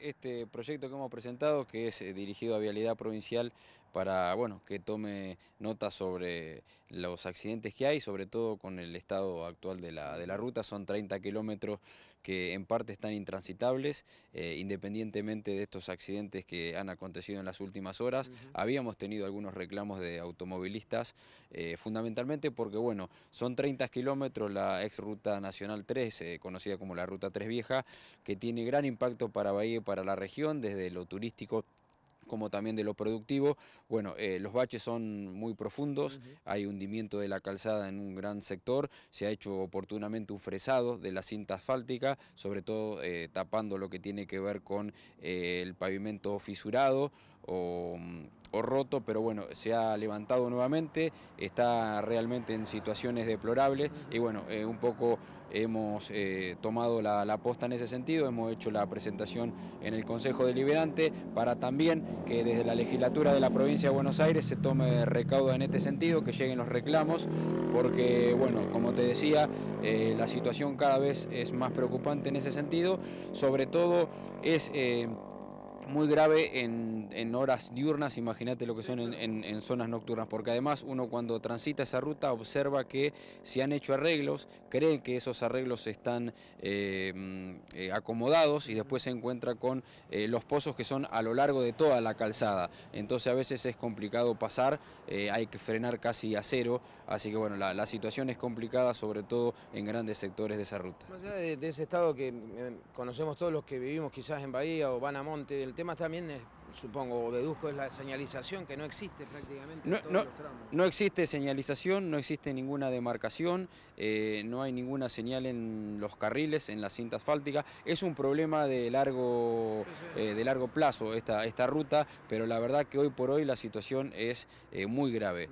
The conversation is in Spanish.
Este proyecto que hemos presentado, que es eh, dirigido a Vialidad Provincial, para bueno, que tome nota sobre los accidentes que hay, sobre todo con el estado actual de la, de la ruta. Son 30 kilómetros que en parte están intransitables, eh, independientemente de estos accidentes que han acontecido en las últimas horas. Habíamos tenido algunos reclamos de automovilistas, eh, fundamentalmente porque bueno, son 30 kilómetros la ex ruta nacional 3, eh, conocida como la ruta 3 vieja, que tiene gran impacto para Bahía y para la región, desde lo turístico como también de lo productivo. Bueno, eh, los baches son muy profundos, hay hundimiento de la calzada en un gran sector, se ha hecho oportunamente un fresado de la cinta asfáltica, sobre todo eh, tapando lo que tiene que ver con eh, el pavimento fisurado, o, roto, pero bueno, se ha levantado nuevamente, está realmente en situaciones deplorables y bueno, eh, un poco hemos eh, tomado la, aposta en ese sentido, hemos hecho la presentación en el Consejo Deliberante para también que desde la legislatura de la provincia de Buenos Aires se tome recauda en este sentido, que lleguen los reclamos, porque bueno, como te decía, eh, la situación cada vez es más preocupante en ese sentido, sobre todo es muy grave en, horas diurnas, imagínate lo que son en, zonas nocturnas, porque además uno cuando transita esa ruta observa que se han hecho arreglos, cree que esos arreglos están eh, mm, eh, acomodados y después se encuentra con eh, los pozos que son a lo largo de toda la calzada, entonces a veces es complicado pasar, hay que frenar casi a cero, así que bueno, la, situación es complicada sobre todo en grandes sectores de esa ruta. Más allá de, ese estado que conocemos todos los que vivimos quizás en Bahía o van el tema también supongo, o deduzco, es la señalización que no existe prácticamente no, en todos los tramos. No existe señalización, no existe ninguna demarcación, eh, no hay ninguna señal en los carriles, en la cinta asfáltica. Es un problema de largo, eh, de largo plazo esta, esta ruta, pero la verdad que hoy por hoy la situación es eh, muy grave.